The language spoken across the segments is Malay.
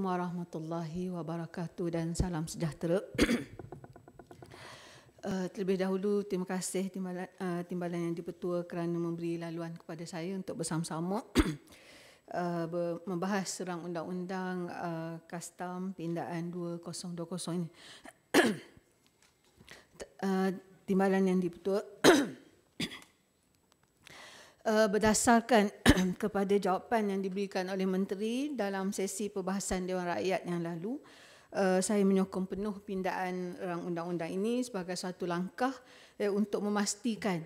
Assalamualaikum warahmatullahi wabarakatuh dan salam sejahtera. uh, terlebih dahulu terima kasih timbalan, uh, timbalan yang dipertua kerana memberi laluan kepada saya untuk bersama-sama uh, membahas serang undang-undang uh, custom pindaan 2020 ini. uh, timbalan yang dipertua uh, berdasarkan kepada jawapan yang diberikan oleh menteri dalam sesi perbahasan Dewan Rakyat yang lalu uh, saya menyokong penuh pindaan rang undang-undang ini sebagai satu langkah uh, untuk memastikan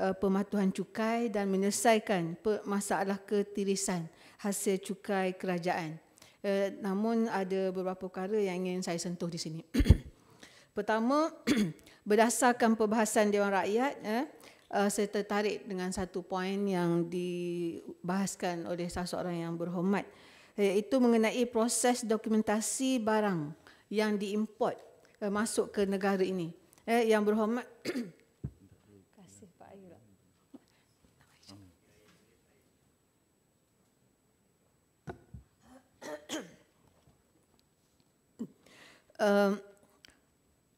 uh, pematuhan cukai dan menyelesaikan masalah ketirisan hasil cukai kerajaan uh, namun ada beberapa perkara yang ingin saya sentuh di sini pertama berdasarkan perbahasan Dewan Rakyat uh, uh, saya tertarik dengan satu poin yang dibahaskan oleh seseorang yang berhormat iaitu mengenai proses dokumentasi barang yang diimport uh, masuk ke negara ini. Eh, yang berhormat kasih Pak Ayu.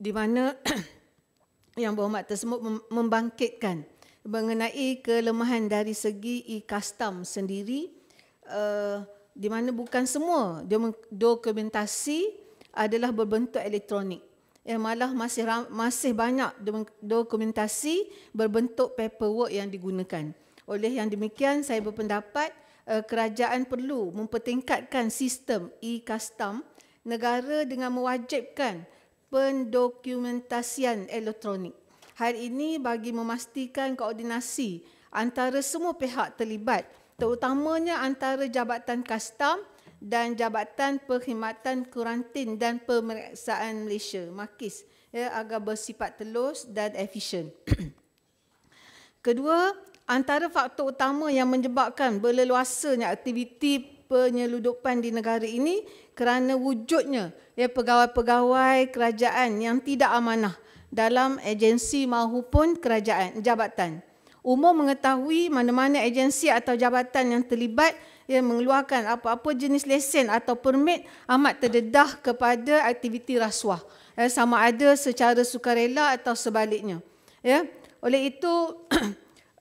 di mana yang berhormat tersebut membangkitkan mengenai kelemahan dari segi e-custom sendiri uh, di mana bukan semua dokumentasi adalah berbentuk elektronik. Ya, malah masih masih banyak dokumentasi berbentuk paperwork yang digunakan. Oleh yang demikian, saya berpendapat uh, kerajaan perlu mempertingkatkan sistem e-custom negara dengan mewajibkan pendokumentasian elektronik. hari ini bagi memastikan koordinasi antara semua pihak terlibat, terutamanya antara Jabatan Kastam dan Jabatan Perkhidmatan Kurantin dan Pemeriksaan Malaysia, MAKIS, ya, agar bersifat telus dan efisien. Kedua, antara faktor utama yang menyebabkan berleluasanya aktiviti penyeludupan di negara ini kerana wujudnya ya pegawai-pegawai kerajaan yang tidak amanah dalam agensi maupun kerajaan jabatan. Umum mengetahui mana-mana agensi atau jabatan yang terlibat yang mengeluarkan apa-apa jenis lesen atau permit amat terdedah kepada aktiviti rasuah ya, sama ada secara sukarela atau sebaliknya. Ya. Oleh itu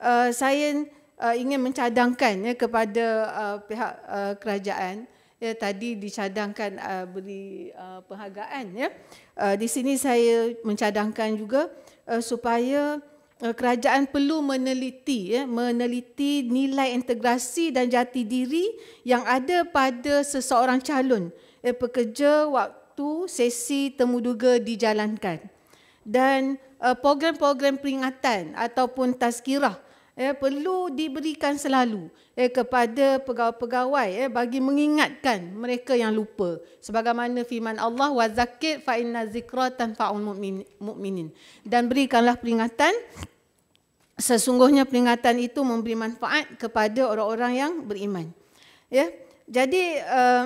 uh, saya uh, ingin mencadangkan ya, kepada uh, pihak uh, kerajaan ya tadi dicadangkan uh, beri uh, penghargaan ya uh, di sini saya mencadangkan juga uh, supaya uh, kerajaan perlu meneliti ya meneliti nilai integrasi dan jati diri yang ada pada seseorang calon ya, pekerja waktu sesi temuduga dijalankan dan uh, program-program peringatan ataupun tazkirah eh, perlu diberikan selalu eh, kepada pegawai-pegawai eh, bagi mengingatkan mereka yang lupa sebagaimana firman Allah wa zakir fa inna zikra tanfa'ul mu'minin dan berikanlah peringatan sesungguhnya peringatan itu memberi manfaat kepada orang-orang yang beriman ya jadi uh,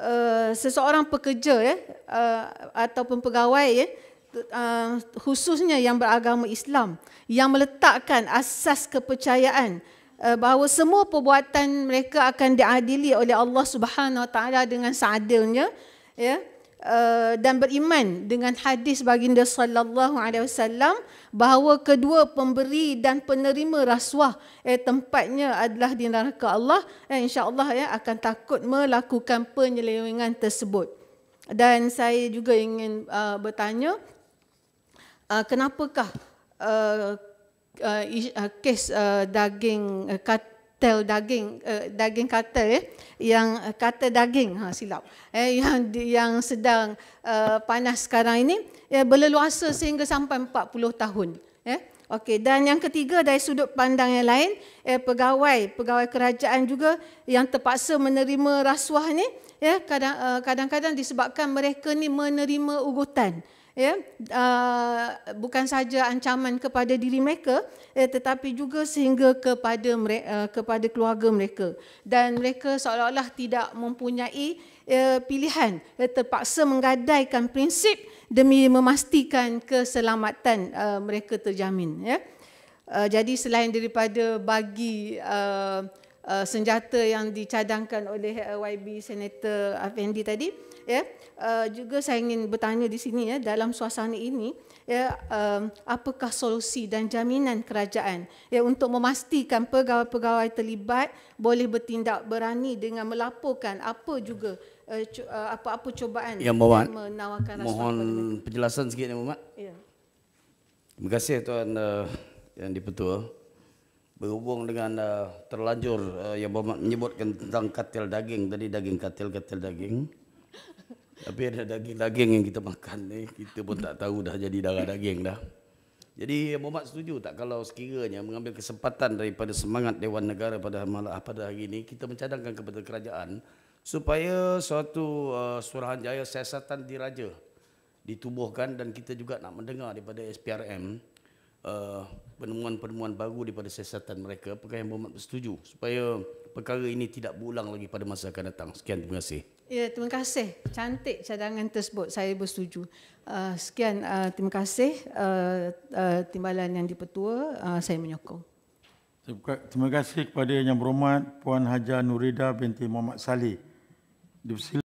uh, seseorang pekerja ya yeah, uh, ataupun pegawai ya Uh, khususnya yang beragama Islam yang meletakkan asas kepercayaan uh, bahawa semua perbuatan mereka akan diadili oleh Allah Subhanahu Wa Taala dengan seadilnya ya uh, dan beriman dengan hadis baginda sallallahu alaihi wasallam bahawa kedua pemberi dan penerima rasuah eh, tempatnya adalah di neraka Allah eh, insyaallah ya eh, akan takut melakukan penyelewengan tersebut dan saya juga ingin uh, bertanya uh, kenapakah uh, uh, uh, kes uh, daging uh, kartel daging uh, daging kartel eh, yang uh, kata daging ha silap eh yang yang sedang uh, panas sekarang ini ya eh, berleluasa sehingga sampai 40 tahun eh ya. Okey dan yang ketiga dari sudut pandang yang lain eh pegawai pegawai kerajaan juga yang terpaksa menerima rasuah ni ya uh, kadang-kadang disebabkan mereka ni menerima ugutan ya uh, bukan saja ancaman kepada diri mereka ya, tetapi juga sehingga kepada mereka, uh, kepada keluarga mereka dan mereka seolah-olah tidak mempunyai uh, pilihan ya, terpaksa menggadaikan prinsip demi memastikan keselamatan uh, mereka terjamin ya uh, jadi selain daripada bagi uh, uh, senjata yang dicadangkan oleh uh, YB Senator Afendi tadi ya uh, juga saya ingin bertanya di sini ya dalam suasana ini ya uh, apakah solusi dan jaminan kerajaan ya untuk memastikan pegawai-pegawai terlibat boleh bertindak berani dengan melaporkan apa juga apa-apa uh, uh cubaan ya, yang mohon mohon penjelasan sikit ya Muhammad ya Terima kasih tuan uh, yang dipertua berhubung dengan uh, terlanjur uh, yang menyebutkan tentang katil daging tadi daging katil katil daging tapi ada daging-daging yang kita makan ni kita pun tak tahu dah jadi darah daging dah jadi Muhammad setuju tak kalau sekiranya mengambil kesempatan daripada semangat Dewan Negara pada malah ah, pada hari ini kita mencadangkan kepada kerajaan supaya suatu uh, Suruhanjaya Siasatan Diraja ditubuhkan dan kita juga nak mendengar daripada SPRM Uh, penemuan-penemuan uh, baru daripada siasatan mereka apakah yang Muhammad bersetuju supaya perkara ini tidak berulang lagi pada masa akan datang sekian terima kasih ya terima kasih cantik cadangan tersebut saya bersetuju uh, sekian uh, terima kasih uh, uh, timbalan yang dipertua uh, saya menyokong terima kasih kepada yang berhormat Puan Haja Nurida binti Muhammad Salih Dipersil-